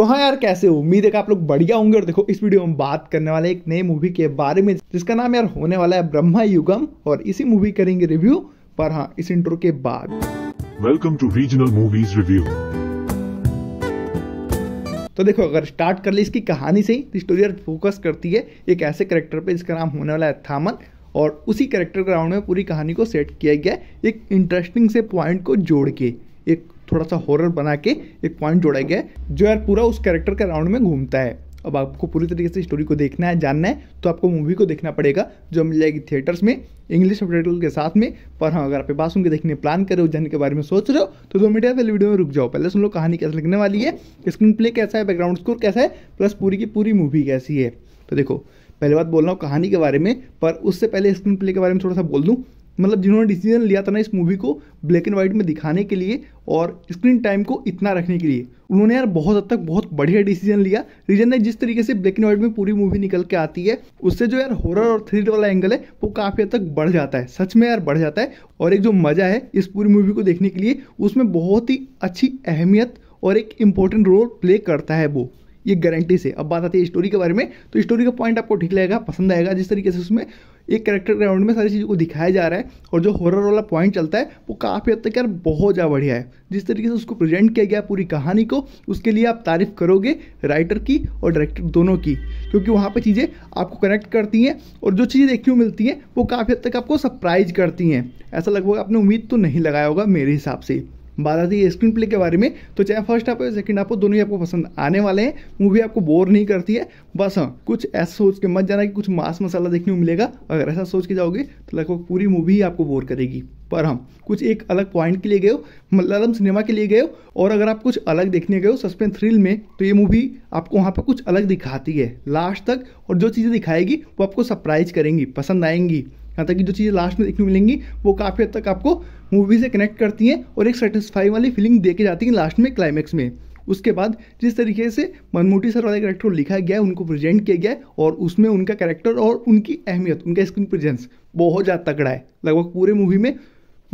तो हाँ यार कैसे हो उम्मीद है कि आप लोग बढ़िया होंगे और देखो इस वीडियो में बात करने वाले एक नई मूवी के बारे में जिसका नाम यार होने वाला है ब्रह्मा युगम और इसी मूवी करेंगे रिव्यू पर हाँ इस इंट्रो के बाद welcome to regional movies review तो देखो अगर स्टार्ट कर ले इसकी कहानी से ही स्टोरी तो फोकस करती है एक ऐसे करेक्टर पे जिसका नाम होने वाला है थामन और उसी करेक्टर ग्राउंड में पूरी कहानी को सेट किया गया एक इंटरेस्टिंग से पॉइंट को जोड़ के थोड़ा सा हॉरर बना के एक पॉइंट जोड़ा गया है जो यार पूरा उस कैरेक्टर के राउंड में घूमता है अब आपको पूरी तरीके से स्टोरी को देखना है जानना है तो आपको मूवी को देखना पड़ेगा जो मिल जाएगी थिएटर्स में इंग्लिश सबटाइटल के साथ में पर हाँ अगर आप पास उनके देखने प्लान कर रहे हो जाने के बारे में सोच रहे हो तो दो मिनट पहले वीडियो में रुक जाओ पहले सुन लो कहानी कैसे लगने वाली है स्क्रीन प्ले कैसा है बैकग्राउंड स्कोर कैसा है प्लस पूरी की पूरी मूवी कैसी है तो देखो पहले बात बोल रहा हूँ कहानी के बारे में पर उससे पहले स्क्रीन प्ले के बारे में थोड़ा सा बोल दूँ मतलब जिन्होंने डिसीजन लिया था ना इस मूवी को ब्लैक एंड वाइट में दिखाने के लिए और स्क्रीन टाइम को इतना रखने के लिए उन्होंने यार बहुत हद तक बहुत बढ़िया डिसीजन लिया रीजन है जिस तरीके से ब्लैक एंड वाइट में पूरी मूवी निकल के आती है उससे जो यार हॉरर और थ्रिल वाला एंगल है वो काफ़ी हद तक बढ़ जाता है सच में यार बढ़ जाता है और एक जो मज़ा है इस पूरी मूवी को देखने के लिए उसमें बहुत ही अच्छी अहमियत और एक इम्पोर्टेंट रोल प्ले करता है वो ये गारंटी से अब बात आती है स्टोरी के बारे में तो स्टोरी का पॉइंट आपको ठीक लगेगा पसंद आएगा जिस तरीके से उसमें एक करेक्टर ग्राउंड में सारी चीज़ों को दिखाया जा रहा है और जो हॉरर वाला पॉइंट चलता है वो काफ़ी हद तक यार बहुत ज़्यादा बढ़िया है जिस तरीके से उसको प्रेजेंट किया गया पूरी कहानी को उसके लिए आप तारीफ करोगे राइटर की और डायरेक्टर दोनों की क्योंकि वहाँ पर चीज़ें आपको कनेक्ट करती हैं और जो चीज़ें देखने को मिलती हैं वो काफ़ी हद तक आपको सरप्राइज करती हैं ऐसा लगभग आपने उम्मीद तो नहीं लगाया होगा मेरे हिसाब से बात आती है स्क्रीन प्ले के बारे में तो चाहे फर्स्ट हाफ हो सेकंड हाफ हो दोनों ही आपको पसंद आने वाले हैं मूवी आपको बोर नहीं करती है बस हाँ कुछ ऐसा सोच के मत जाना कि कुछ मांस मसाला देखने को मिलेगा अगर ऐसा सोच के जाओगे तो लगभग पूरी मूवी ही आपको बोर करेगी पर हम हाँ, कुछ एक अलग पॉइंट के लिए गए हो मलयालम सिनेमा के लिए गए हो और अगर आप कुछ अलग देखने गए हो सस्पेंस थ्रिल में तो ये मूवी आपको वहाँ पर कुछ अलग दिखाती है लास्ट तक और जो चीज़ें दिखाएगी वो आपको सरप्राइज करेंगी पसंद आएंगी यहाँ तक कि जो चीज़ें लास्ट में देखने को मिलेंगी वो काफ़ी हद तक आपको मूवी से कनेक्ट करती हैं और एक सेटिस्फाई वाली फीलिंग दे के जाती है लास्ट में क्लाइमैक्स में उसके बाद जिस तरीके से मनमोटी सर वाले करेक्टर को लिखा गया है उनको प्रेजेंट किया गया है और उसमें उनका करेक्टर और उनकी अहमियत उनका स्क्रीन प्रेजेंस बहुत ज़्यादा तगड़ा है लगभग पूरे मूवी में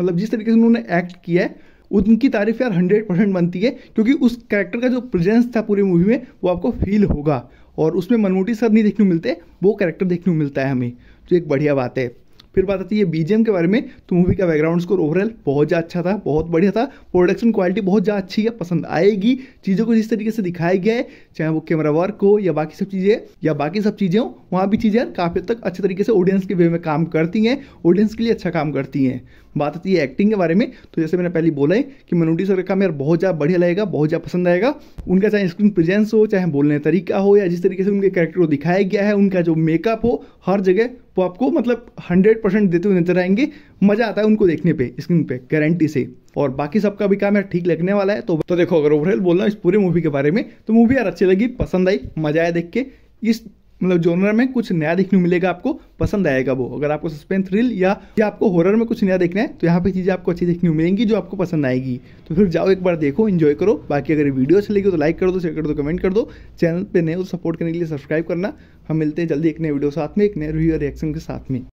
मतलब जिस तरीके से उन्होंने एक्ट किया है उनकी तारीफ यार हंड्रेड परसेंट बनती है क्योंकि उस कैरेक्टर का जो प्रेजेंस था पूरे मूवी में वो आपको फील होगा और उसमें मनमोटी सर नहीं देखने को मिलते वो कैरेक्टर देखने को मिलता है हमें जो एक बढ़िया बात है फिर बात आती है बीजेम के बारे में तो मूवी का बैकग्राउंड स्कोर ओवरऑल बहुत ज़्यादा अच्छा था बहुत बढ़िया था प्रोडक्शन क्वालिटी बहुत ज़्यादा अच्छी है पसंद आएगी चीज़ों को जिस तरीके से दिखाया गया है चाहे वो कैमरा वर्क हो या बाकी सब चीज़ें या बाकी सब चीज़ें हो वहाँ भी चीज़ें काफ़ी तक अच्छे तरीके से ऑडियंस के वे में काम करती हैं ऑडियंस के लिए अच्छा काम करती हैं बात आती है एक्टिंग के बारे में तो जैसे मैंने पहले बोला है कि मनोटी सर का मेरा बहुत ज़्यादा बढ़िया लगेगा बहुत ज़्यादा पसंद आएगा उनका चाहे स्क्रीन प्रेजेंस हो चाहे बोलने का तरीका हो या जिस तरीके से उनके कैरेक्टर को दिखाया गया है उनका जो मेकअप हो हर जगह वो आपको मतलब हंड्रेड परसेंट देते हुए नजर आएंगे मजा आता है उनको देखने पे स्क्रीन पे गारंटी से और बाकी सबका भी काम है ठीक लगने वाला है तो तो देखो अगर ओवरऑल बोल रहा हूँ इस पूरे मूवी के बारे में तो मूवी यार अच्छी लगी पसंद आई मजा आया देख के इस मतलब जोनर में कुछ नया देखने को मिलेगा आपको पसंद आएगा वो अगर आपको सस्पेंस थ्रिल या, या आपको हॉरर में कुछ नया देखना है तो यहाँ पे चीज़ें आपको अच्छी देखने को मिलेंगी जो आपको पसंद आएगी तो फिर जाओ एक बार देखो एंजॉय करो बाकी अगर वीडियो अच्छी लगी तो लाइक कर दो शेयर कर दो कमेंट कर दो चैनल पर नए सपोर्ट तो करने के लिए सब्सक्राइब करना हम मिलते हैं जल्दी एक नए वीडियो साथ में एक नए रिव्यू रिएक्शन के साथ में